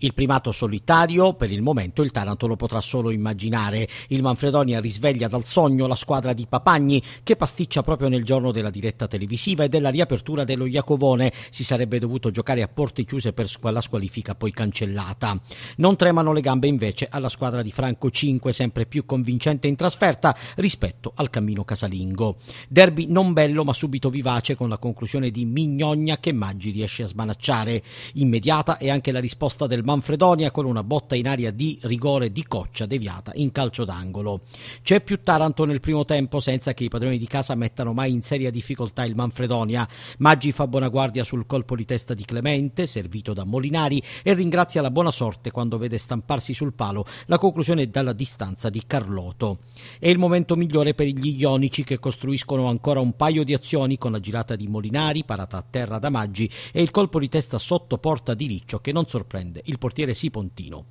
Il primato solitario, per il momento, il Taranto lo potrà solo immaginare. Il Manfredonia risveglia dal sogno la squadra di Papagni che pasticcia proprio nel giorno della diretta televisiva e della riapertura dello Iacovone. Si sarebbe dovuto giocare a porte chiuse per la squalifica poi cancellata. Non tremano le gambe invece alla squadra di Franco 5, sempre più convincente in trasferta rispetto al cammino casalingo. Derby non bello ma subito vivace con la conclusione di Mignogna che Maggi riesce a smanacciare. Immediata è anche la risposta del Manfredonia con una botta in aria di rigore di coccia deviata in calcio d'angolo. C'è più Taranto nel primo tempo senza che i padroni di casa mettano mai in seria difficoltà il Manfredonia. Maggi fa buona guardia sul colpo di testa di Clemente, servito da Molinari, e ringrazia la buona sorte quando vede stamparsi sul palo la conclusione dalla distanza di Carlotto. È il momento migliore per gli ionici che costruiscono ancora un paio di azioni con la girata di Molinari, parata a terra da Maggi, e il colpo di testa sotto porta di Riccio che non sorprende il il portiere Sipontino.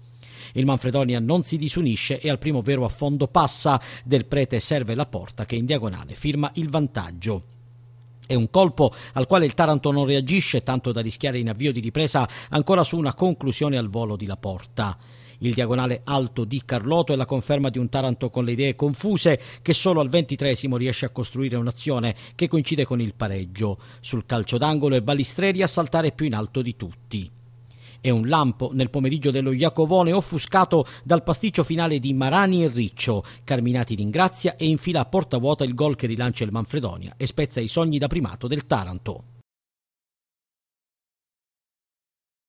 Il Manfredonia non si disunisce e al primo vero affondo passa, del prete serve la porta che in diagonale firma il vantaggio. È un colpo al quale il Taranto non reagisce, tanto da rischiare in avvio di ripresa ancora su una conclusione al volo di La Porta. Il diagonale alto di Carlotto è la conferma di un Taranto con le idee confuse che solo al ventitresimo riesce a costruire un'azione che coincide con il pareggio. Sul calcio d'angolo è Balistreri a saltare più in alto di tutti e un lampo nel pomeriggio dello Iacovone offuscato dal pasticcio finale di Marani e Riccio. Carminati ringrazia e infila a porta vuota il gol che rilancia il Manfredonia e spezza i sogni da primato del Taranto.